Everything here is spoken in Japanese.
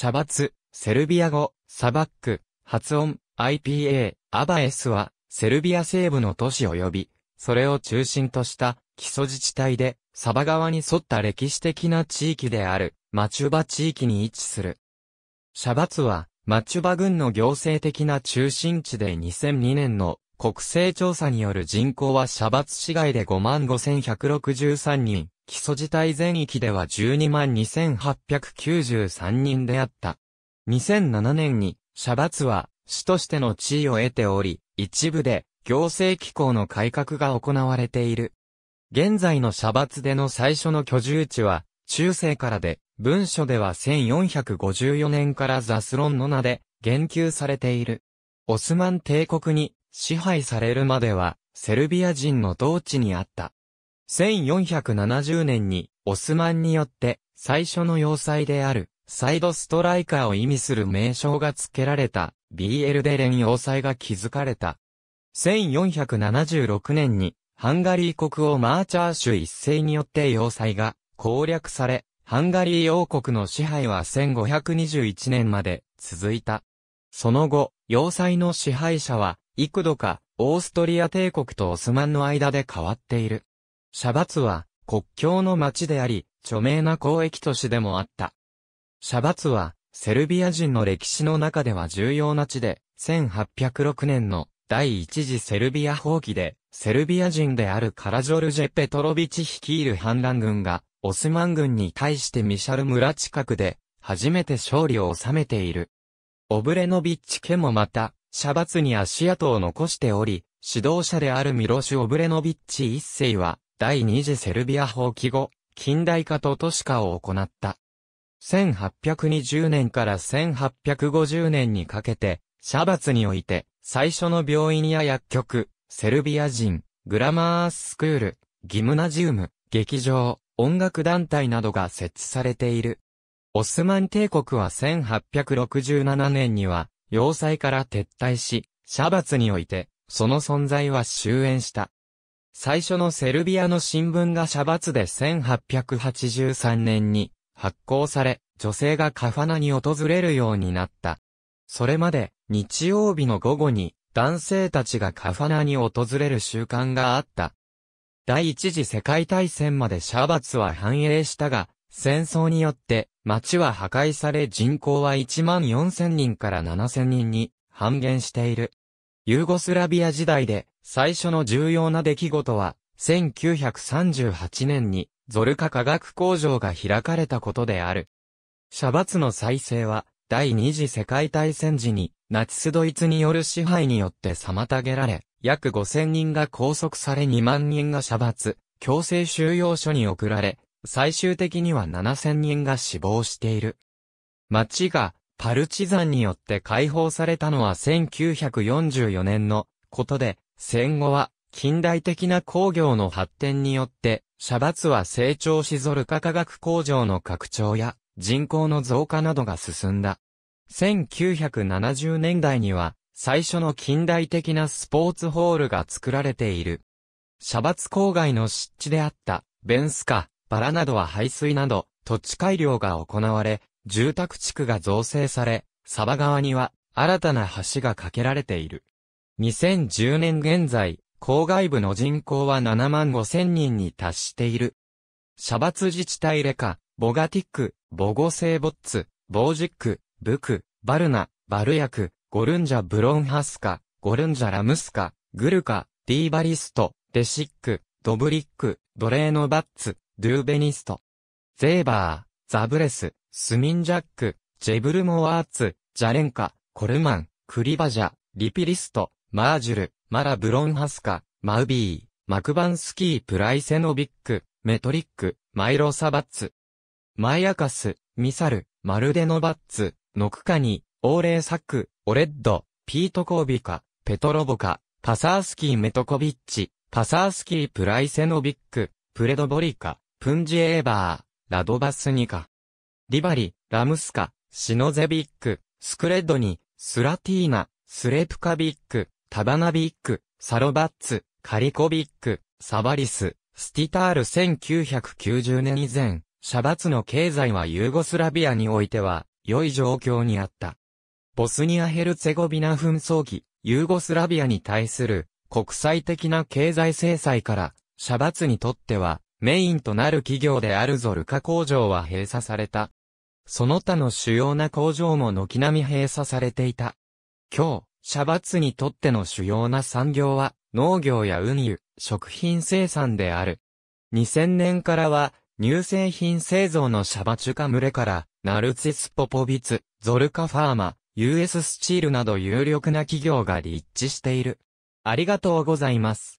シャバツ、セルビア語、サバック、発音、IPA、アバエスは、セルビア西部の都市及び、それを中心とした基礎自治体で、サバ川に沿った歴史的な地域である、マチュバ地域に位置する。シャバツは、マチュバ軍の行政的な中心地で2002年の国勢調査による人口はシャバツ市外で55,163人、基礎自体全域では122,893人であった。2007年に、シャバツは、市としての地位を得ており、一部で、行政機構の改革が行われている。現在のシャバツでの最初の居住地は、中世からで、文書では1454年からザスロンの名で、言及されている。オスマン帝国に支配されるまでは、セルビア人の同地にあった。1470年に、オスマンによって、最初の要塞である、サイドストライカーを意味する名称が付けられた、BL レン要塞が築かれた。1476年に、ハンガリー国王マーチャーシュ一世によって要塞が攻略され、ハンガリー王国の支配は1521年まで続いた。その後、要塞の支配者は幾度かオーストリア帝国とオスマンの間で変わっている。シャバツは、国境の町であり、著名な交易都市でもあった。シャバツは、セルビア人の歴史の中では重要な地で、1806年の第一次セルビア放棄で、セルビア人であるカラジョルジェ・ペトロビチ率いる反乱軍が、オスマン軍に対してミシャル村近くで、初めて勝利を収めている。オブレノビッチ家もまた、シャバツに足跡を残しており、指導者であるミロシュ・オブレノビッチ一世は、第二次セルビア放棄後、近代化と都市化を行った。1820年から1850年にかけて、シャバツにおいて、最初の病院や薬局、セルビア人、グラマースクール、ギムナジウム、劇場、音楽団体などが設置されている。オスマン帝国は1867年には、要塞から撤退し、シャバツにおいて、その存在は終焉した。最初のセルビアの新聞がシャバツで1883年に発行され、女性がカファナに訪れるようになった。それまで日曜日の午後に男性たちがカファナに訪れる習慣があった。第一次世界大戦までシャバツは繁栄したが、戦争によって街は破壊され人口は1万4000人から7000人に半減している。ユーゴスラビア時代で最初の重要な出来事は、1938年に、ゾルカ化学工場が開かれたことである。シャバツの再生は、第二次世界大戦時に、ナチスドイツによる支配によって妨げられ、約5000人が拘束され2万人が射罰、強制収容所に送られ、最終的には7000人が死亡している。町がパルチザンによって解放されたのは1944年のことで、戦後は、近代的な工業の発展によって、シャバツは成長しぞる化学工場の拡張や、人口の増加などが進んだ。1970年代には、最初の近代的なスポーツホールが作られている。シャバツ郊外の湿地であった、ベンスカ、バラなどは排水など、土地改良が行われ、住宅地区が造成され、サバ川には新たな橋が架けられている。2010年現在、郊外部の人口は7万5千人に達している。シャバツ自治体レカ、ボガティック、ボゴセーボッツ、ボージック、ブク、バルナ、バルヤク、ゴルンジャブロンハスカ、ゴルンジャラムスカ、グルカ、ディーバリスト、デシック、ドブリック、ドレーノバッツ、ドゥーベニスト。ゼーバー、ザブレス、スミンジャック、ジェブルモワーツ、ジャレンカ、コルマン、クリバジャ、リピリスト、マージュル、マラ・ブロンハスカ、マウビー、マクバンスキー・プライセノビック、メトリック、マイロ・サバッツ。マイアカス、ミサル、マルデノバッツ、ノクカニ、オーレーサック、オレッド、ピート・コービカ、ペトロボカ、パサースキー・メトコビッチ、パサースキー・プライセノビック、プレドボリカ、プンジエーバー、ラドバスニカ。リバリ、ラムスカ、シノゼビック、スクレッドニ、スラティーナ、スレプカビック、タバナビック、サロバッツ、カリコビック、サバリス、スティタール1990年以前、シャバツの経済はユーゴスラビアにおいては、良い状況にあった。ボスニア・ヘルツェゴビナ紛争期、ユーゴスラビアに対する国際的な経済制裁から、シャバツにとっては、メインとなる企業であるゾルカ工場は閉鎖された。その他の主要な工場も軒並み閉鎖されていた。今日、シャバツにとっての主要な産業は、農業や運輸、食品生産である。2000年からは、乳製品製造のシャバチュカ群れから、ナルツィスポポビツ、ゾルカファーマ、US スチールなど有力な企業が立地している。ありがとうございます。